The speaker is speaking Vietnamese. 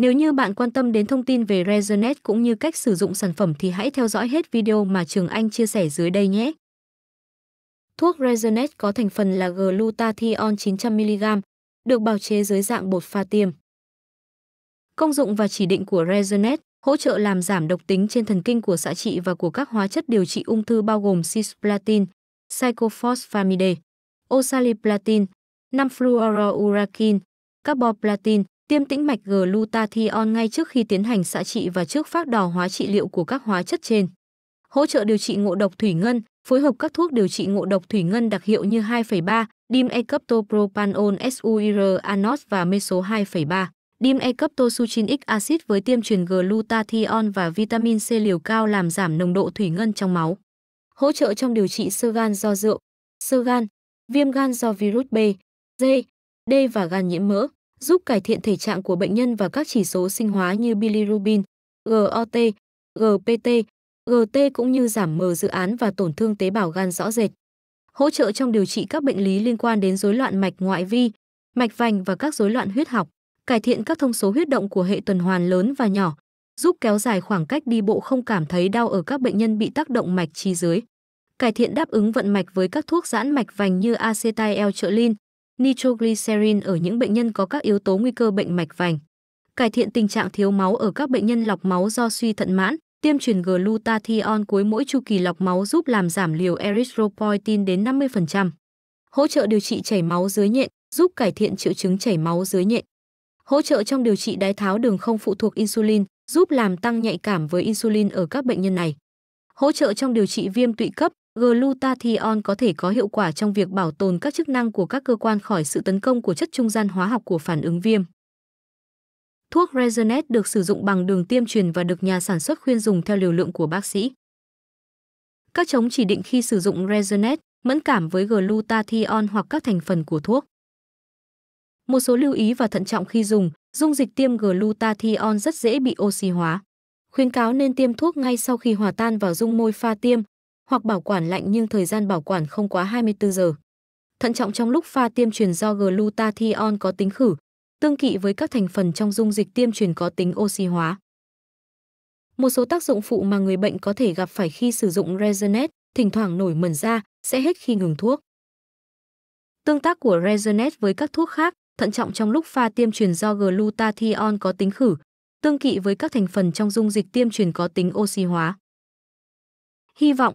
Nếu như bạn quan tâm đến thông tin về Resonet cũng như cách sử dụng sản phẩm thì hãy theo dõi hết video mà Trường Anh chia sẻ dưới đây nhé. Thuốc Resonet có thành phần là glutathione 900mg, được bào chế dưới dạng bột pha tiêm. Công dụng và chỉ định của Resonet hỗ trợ làm giảm độc tính trên thần kinh của xạ trị và của các hóa chất điều trị ung thư bao gồm cisplatin, cyclophosphamide, oxaliplatin, 5-fluorouracil, carboplatin, tiêm tĩnh mạch glutathione ngay trước khi tiến hành xạ trị và trước phát đỏ hóa trị liệu của các hóa chất trên. Hỗ trợ điều trị ngộ độc thủy ngân, phối hợp các thuốc điều trị ngộ độc thủy ngân đặc hiệu như 2,3, dim ecoptopropanol suiranos và meso 2,3, dim ecoptosuchinic acid với tiêm truyền glutathione và vitamin C liều cao làm giảm nồng độ thủy ngân trong máu. Hỗ trợ trong điều trị sơ gan do rượu, sơ gan, viêm gan do virus B, D, D và gan nhiễm mỡ giúp cải thiện thể trạng của bệnh nhân và các chỉ số sinh hóa như bilirubin, GOT, GPT, GT cũng như giảm mờ dự án và tổn thương tế bào gan rõ rệt. Hỗ trợ trong điều trị các bệnh lý liên quan đến rối loạn mạch ngoại vi, mạch vành và các rối loạn huyết học, cải thiện các thông số huyết động của hệ tuần hoàn lớn và nhỏ, giúp kéo dài khoảng cách đi bộ không cảm thấy đau ở các bệnh nhân bị tác động mạch chi dưới. Cải thiện đáp ứng vận mạch với các thuốc giãn mạch vành như acetyl nitroglycerin ở những bệnh nhân có các yếu tố nguy cơ bệnh mạch vành, cải thiện tình trạng thiếu máu ở các bệnh nhân lọc máu do suy thận mãn, tiêm truyền glutathione cuối mỗi chu kỳ lọc máu giúp làm giảm liều erythropoietin đến 50%. Hỗ trợ điều trị chảy máu dưới nhện, giúp cải thiện triệu chứng chảy máu dưới nhện. Hỗ trợ trong điều trị đái tháo đường không phụ thuộc insulin, giúp làm tăng nhạy cảm với insulin ở các bệnh nhân này. Hỗ trợ trong điều trị viêm tụy cấp, Glutathione có thể có hiệu quả trong việc bảo tồn các chức năng của các cơ quan khỏi sự tấn công của chất trung gian hóa học của phản ứng viêm. Thuốc Resonet được sử dụng bằng đường tiêm truyền và được nhà sản xuất khuyên dùng theo liều lượng của bác sĩ. Các chống chỉ định khi sử dụng Resonet mẫn cảm với glutathione hoặc các thành phần của thuốc. Một số lưu ý và thận trọng khi dùng, dung dịch tiêm glutathione rất dễ bị oxy hóa. Khuyến cáo nên tiêm thuốc ngay sau khi hòa tan vào dung môi pha tiêm hoặc bảo quản lạnh nhưng thời gian bảo quản không quá 24 giờ. Thận trọng trong lúc pha tiêm truyền do glutathione có tính khử, tương kỵ với các thành phần trong dung dịch tiêm truyền có tính oxy hóa. Một số tác dụng phụ mà người bệnh có thể gặp phải khi sử dụng Resonet, thỉnh thoảng nổi mẩn da, sẽ hết khi ngừng thuốc. Tương tác của Resonet với các thuốc khác, thận trọng trong lúc pha tiêm truyền do glutathione có tính khử, tương kỵ với các thành phần trong dung dịch tiêm truyền có tính oxy hóa. Hy vọng